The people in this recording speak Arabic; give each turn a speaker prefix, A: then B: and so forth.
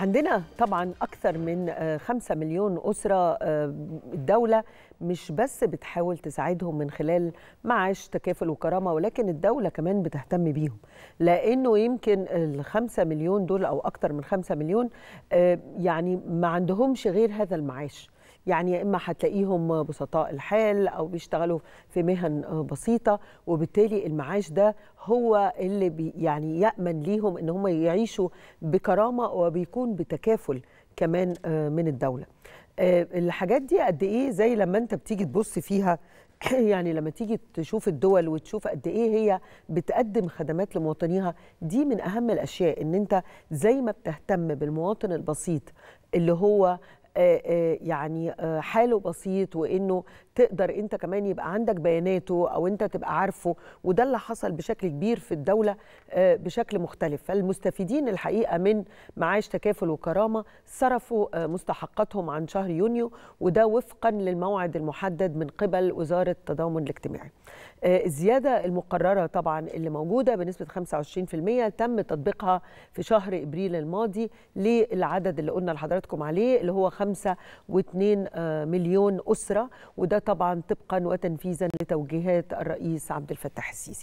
A: عندنا طبعا أكثر من آه، خمسة مليون أسرة الدولة آه، مش بس بتحاول تساعدهم من خلال معاش تكافل وكرامة ولكن الدولة كمان بتهتم بيهم لأنه يمكن ال مليون دول أو اكثر من خمسة مليون آه، يعني ما عندهمش غير هذا المعاش يعني يا اما هتلاقيهم بسطاء الحال او بيشتغلوا في مهن بسيطه وبالتالي المعاش ده هو اللي بي يعني يامن ليهم ان هم يعيشوا بكرامه وبيكون بتكافل كمان آه، من الدوله آه، الحاجات دي قد ايه زي لما انت بتيجي تبص فيها يعني لما تيجي تشوف الدول وتشوف قد ايه هي بتقدم خدمات لمواطنيها دي من اهم الاشياء ان انت زي ما بتهتم بالمواطن البسيط اللي هو آه، آه، يعني آه، حاله بسيط وانه تقدر انت كمان يبقى عندك بياناته او انت تبقى عارفه وده اللي حصل بشكل كبير في الدوله بشكل مختلف فالمستفيدين الحقيقه من معاش تكافل وكرامه صرفوا مستحقاتهم عن شهر يونيو وده وفقا للموعد المحدد من قبل وزاره التضامن الاجتماعي الزياده المقرره طبعا اللي موجوده بنسبه 25% تم تطبيقها في شهر ابريل الماضي للعدد اللي قلنا لحضراتكم عليه اللي هو آه، مليون أسرة وده طبعا طبقا وتنفيذا لتوجيهات الرئيس عبد الفتاح السيسي